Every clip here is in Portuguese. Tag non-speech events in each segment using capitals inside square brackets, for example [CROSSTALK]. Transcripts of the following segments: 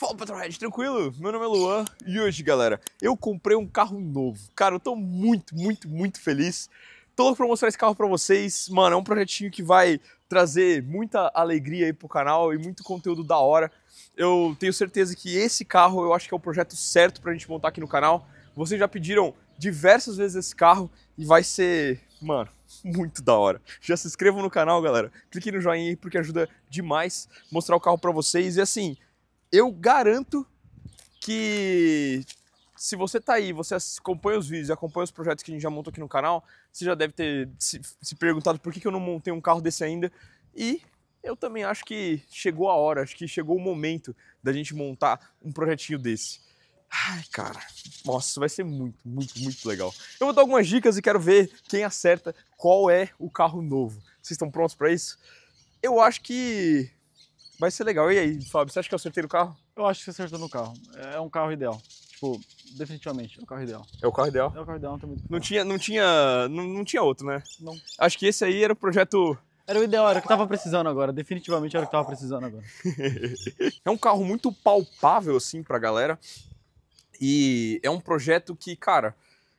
Fala Petrolhead, tranquilo? Meu nome é Luan e hoje, galera, eu comprei um carro novo. Cara, eu tô muito, muito, muito feliz. Tô louco pra mostrar esse carro pra vocês. Mano, é um projetinho que vai trazer muita alegria aí pro canal e muito conteúdo da hora. Eu tenho certeza que esse carro eu acho que é o projeto certo pra gente montar aqui no canal. Vocês já pediram diversas vezes esse carro e vai ser, mano, [LAUGHS] muito da hora. Já se inscrevam no canal, galera. Clique no joinha aí porque ajuda demais mostrar o carro pra vocês. E assim, eu garanto que se você tá aí, você acompanha os vídeos, acompanha os projetos que a gente já montou aqui no canal, você já deve ter se, se, perguntado por que, que eu não montei um carro desse ainda. E eu também acho que chegou a hora, acho que chegou o momento da gente montar um projetinho desse. Ai, cara, nossa, vai ser muito, muito, muito legal. Eu vou dar algumas dicas e quero ver quem acerta qual é o carro novo. Vocês estão prontos para isso? Eu acho que Vai ser legal. E aí, Fábio, você acha que eu acertei no carro? Eu acho que você acertou no carro. É um carro ideal. Tipo, definitivamente, é o carro ideal. É o carro ideal? É o carro ideal, não tem muito. Não tinha, não tinha, não, não tinha outro, né? Não. Acho que esse aí era o projeto era o ideal, era o que tava precisando agora. Definitivamente era o que tava precisando agora. [LAUGHS] é um carro muito palpável, assim, pra galera. E é um projeto que, cara,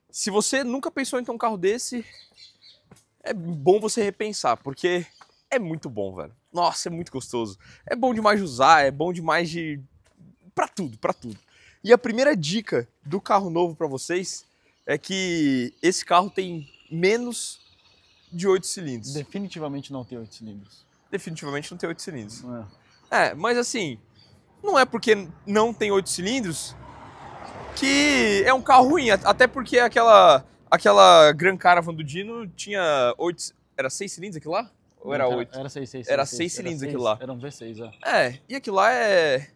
se você nunca pensou em ter um carro desse, é bom você repensar, porque é muito bom, velho. Nossa, é muito gostoso. É bom demais de usar, é bom demais de. pra tudo, pra tudo. E a primeira dica do carro novo para vocês é que esse carro tem menos de oito cilindros. Definitivamente não tem oito cilindros. Definitivamente não tem oito cilindros. É. é, mas assim, não é porque não tem oito cilindros que é um carro ruim, até porque aquela aquela Gran Caravan do Dino tinha oito, era seis cilindros aquilo lá? Ou era, 8? Era 6, cilindros. Era 6, cilindros aquilo lá. Era um V6, é. É, e aquilo lá é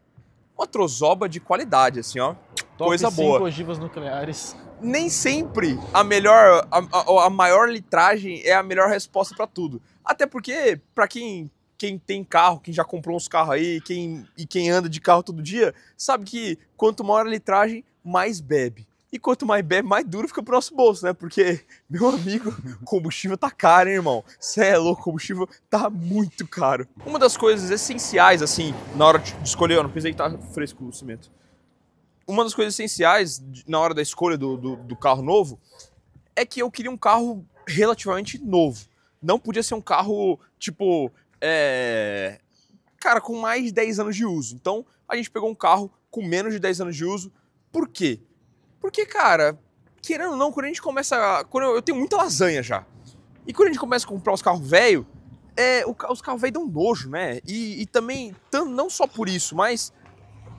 uma trozoba de qualidade, assim, ó. Top Coisa boa. ogivas nucleares. Nem sempre a melhor, a, a, a maior litragem é a melhor resposta para tudo. Até porque, para quem quem tem carro, quem já comprou uns carros aí, quem, e quem anda de carro todo dia, sabe que quanto maior a litragem, mais bebe. E quanto mais bebe, mais duro fica o nosso bolso, né? Porque, [LAUGHS] meu amigo, combustível tá caro, hein, irmão? Cê é louco, combustível tá muito caro. Uma das coisas essenciais, assim, na hora de escolher, eu não pensei que tá fresco o cimento. Uma das coisas essenciais na hora da escolha do, do, do carro novo é que eu queria um carro relativamente novo. Não podia ser um carro, tipo, é... Cara, com mais de 10 anos de uso. Então, a gente pegou um carro com menos de 10 anos de uso. Por quê? Porque, cara, querendo ou não, quando a gente começa. Quando eu, eu tenho muita lasanha já. E quando a gente começa a comprar os carros velhos, é, os carros velhos dão nojo, né? E, e também, não só por isso, mas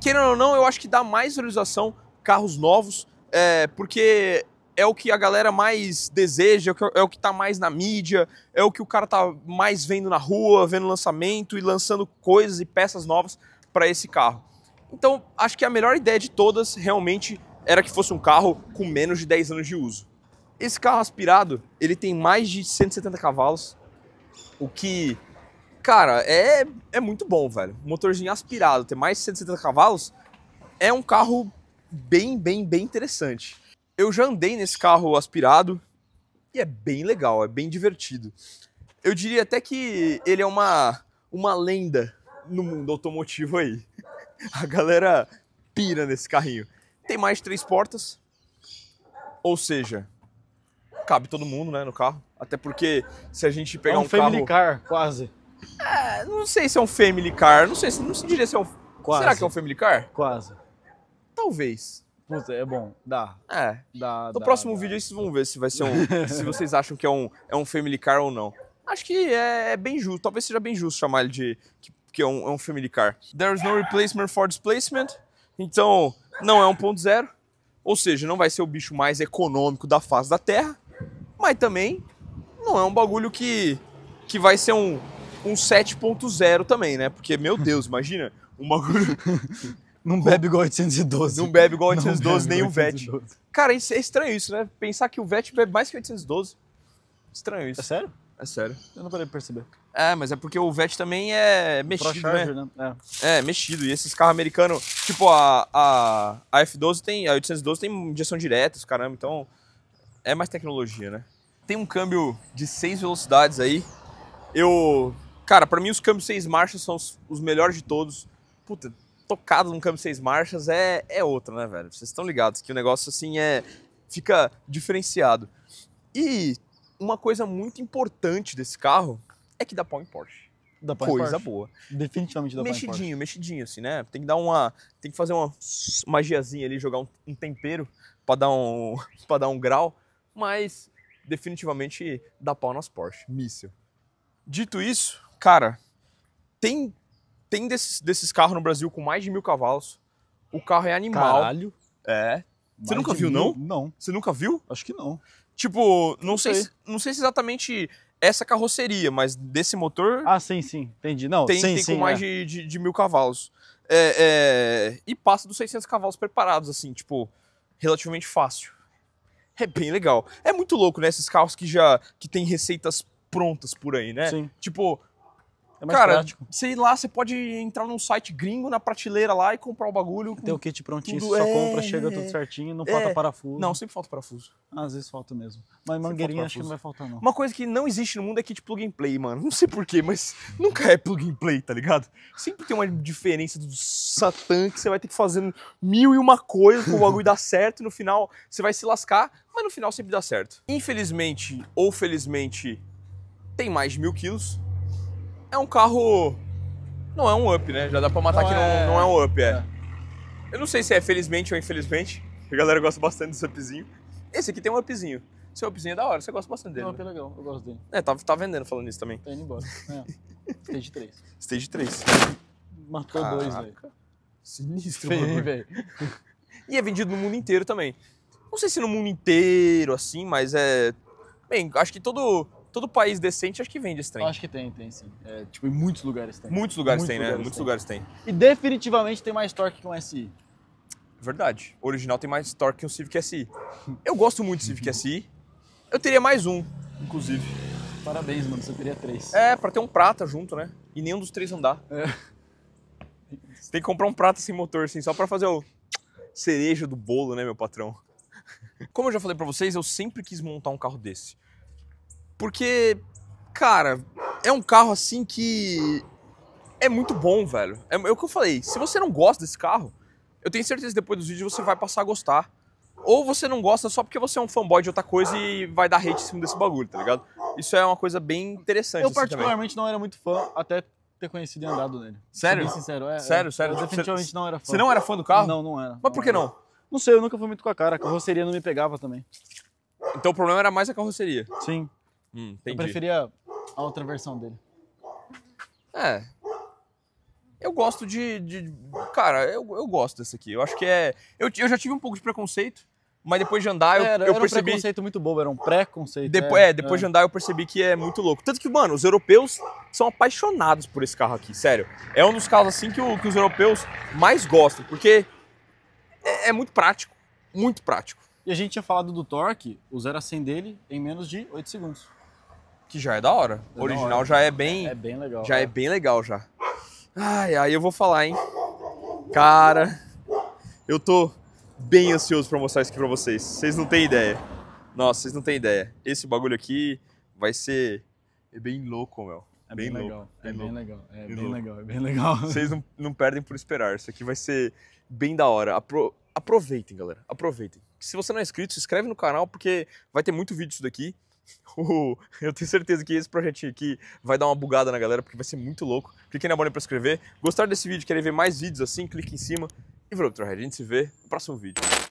querendo ou não, eu acho que dá mais visualização carros novos, é, porque é o que a galera mais deseja, é, é o que tá mais na mídia, é o que o cara tá mais vendo na rua, vendo lançamento e lançando coisas e peças novas para esse carro. Então, acho que a melhor ideia de todas realmente era que fosse um carro com menos de 10 anos de uso. Esse carro aspirado, ele tem mais de 170 cavalos, o que, cara, é, é muito bom, velho. Motorzinho aspirado, ter mais de 170 cavalos, é um carro bem, bem, bem interessante. Eu já andei nesse carro aspirado e é bem legal, é bem divertido. Eu diria até que ele é uma, uma lenda no mundo automotivo aí. [LAUGHS] A galera pira nesse carrinho. Tem mais três portas, ou seja, cabe todo mundo, né, no carro. Até porque se a gente pegar é um, um family carro... car, quase. É, não sei se é um family car, não sei se não se diria se é um quase. Será que é um family car? Quase. Talvez. Puta, é bom, dá. É. Dá, no dá, próximo dá, vídeo dá. vocês vão ver se vai ser um [LAUGHS] se vocês acham que é um é um family car ou não. Acho que é, é bem justo, talvez seja bem justo chamar ele de que, que é, um, é um family car. There is no replacement for displacement. Então, não é 1.0, ou seja, não vai ser o bicho mais econômico da face da Terra, mas também não é um bagulho que, que vai ser um, um 7.0 também, né? Porque, meu [LAUGHS] Deus, imagina, um bagulho... [LAUGHS] Não bebe igual 812. Não bebe igual 812, nem o VET. Cara, é estranho isso, né? Pensar que o VET bebe mais que 812. Estranho isso. É sério? É sério. Eu não parei de perceber. É, mas é porque o VET também é mexido, Charger, né? né? É. é. mexido. E esses carros americanos, tipo a, a, a F12 tem, a 812 tem injeção direta, caramba, então é mais tecnologia, né? Tem um câmbio de seis velocidades aí. Eu, cara, para mim os câmbios seis marchas são os, os, melhores de todos. Puta, tocado num câmbio seis marchas é é outra, né, velho? Vocês estão ligados que o negócio assim é fica diferenciado. E uma coisa muito importante desse carro é que dá pau em Porsche. Dá pau Coisa em Porsche. boa. Definitivamente dá pau em Mexidinho, mexidinho assim, né? Tem que dar uma, tem que fazer uma magiazinha ali, jogar um, um tempero para dar um, [LAUGHS] para dar um grau, mas definitivamente dá pau nas Porsche. Míssel. Dito isso, cara, tem tem desses, desses carros no Brasil com mais de mil cavalos. O carro é animal. Caralho. É. Você nunca viu, mil? não? Não. Você nunca viu? Acho que não. Tipo, não, não sei. sei. não sei se exatamente essa carroceria, mas desse motor. Ah, sim, sim, entendi. Não, tem, sim, tem sim, com mais é. de, de, de, mil cavalos. É, é, e passa dos 600 cavalos preparados, assim, tipo, relativamente fácil. É bem legal. É muito louco, né? Esses carros que já que tem receitas prontas por aí, né? Sim. Tipo, é mais Cara, prático. Sei lá, você pode entrar num site gringo, na prateleira lá e comprar o bagulho. Com... Tem o kit prontinho, tudo, você só é, compra, chega tudo é. certinho, não é, falta parafuso. Não, sempre falta parafuso. Às vezes falta mesmo. Mas mangueirinha acho que não vai faltar, não. Uma coisa que não existe no mundo é kit plug and play, mano. Não sei porquê, mas nunca é plug and play, tá ligado? Sempre tem uma diferença do satã que você vai ter que fazer mil e uma coisa pro bagulho dar certo e no final você vai se lascar, mas no final sempre dá certo. Infelizmente ou felizmente, tem mais de mil quilos é um carro. Não é um up, né? Já dá pra matar não que é... Não, não é um up, é. é. Eu não sei se é felizmente ou infelizmente. [LAUGHS] A galera gosta bastante desse upzinho. Esse aqui tem um upzinho. Seu upzinho é da hora, você gosta bastante dele. Não, né? É legal, eu gosto dele. É, tá, tá vendendo falando isso também. Tá indo embora. É. Stage 3. Stage 3. Matou Caraca. dois, velho. Sinistro, Feio, velho. E é vendido no mundo inteiro também. Não sei se no mundo inteiro, assim, mas é. Bem, acho que todo todo país decente acho que vende esse trem. Acho que tem, tem sim. É, tipo, em muitos lugares tem. Muitos lugares muitos tem, né? lugares né? Tem. muitos lugares tem. E definitivamente tem mais torque que um SI. Verdade. O original tem mais torque que um Civic SI. Eu gosto muito do Civic SI. Eu teria mais um, inclusive. Parabéns, mano. Você teria três. É, pra ter um prata junto, né? E nenhum dos três andar. É. Tem que comprar um prata sem motor, assim, só pra fazer o cereja do bolo, né, meu patrão? Como eu já falei para vocês, eu sempre quis montar um carro desse. Porque, cara, é um carro assim que é muito bom, velho. É, é o que eu falei, se você não gosta desse carro, eu tenho certeza que depois dos vídeos você vai passar a gostar. Ou você não gosta só porque você é um fanboy de outra coisa e vai dar hate em cima desse bagulho, tá ligado? Isso é uma coisa bem interessante. Eu, assim, particularmente, também. não era muito fã, até ter conhecido e andado nele. Sério? Bem sincero, é, sério, é, sério. Eu definitivamente não era fã. Você não era fã do carro? Não, não era. Mas por que não? Não sei, eu nunca fui muito com a cara. A carroceria não me pegava também. Então o problema era mais a carroceria. Sim. Hum, eu preferia a outra versão dele. É. Eu gosto de. de cara, eu, eu gosto desse aqui. Eu acho que é. Eu, eu já tive um pouco de preconceito, mas depois de andar eu, era, eu era percebi. Era um preconceito muito bom. era um preconceito. Depo... É, é, depois é. de andar eu percebi que é muito louco. Tanto que, mano, os europeus são apaixonados por esse carro aqui, sério. É um dos carros assim que, o, que os europeus mais gostam, porque é, é, muito prático. Muito prático. E a gente tinha falado do torque, o 0 a 100 dele em menos de 8 segundos. Que já é da hora. o é original já é bem. É, bem legal. Já é cara. é bem legal já. Ai, aí eu vou falar, hein? Cara, eu tô bem ansioso pra mostrar isso aqui pra vocês. Vocês não têm ideia. Nossa, vocês não têm ideia. Esse bagulho aqui vai ser é bem louco, meu. É bem, bem é legal. É bem legal. É bem legal. É bem legal. Vocês não, não perdem por esperar. Isso aqui vai ser bem da hora. Apro... Aproveitem, galera. Aproveitem. Se você não é inscrito, se inscreve no canal porque vai ter muito vídeo isso daqui. [LAUGHS] eu tenho certeza que esse projetinho aqui vai dar uma bugada na galera, porque vai ser muito louco. Clique aí na bolinha para inscrever. Gostaram desse vídeo, querem ver mais vídeos assim, clique em cima. E pronto, a gente se vê no próximo vídeo.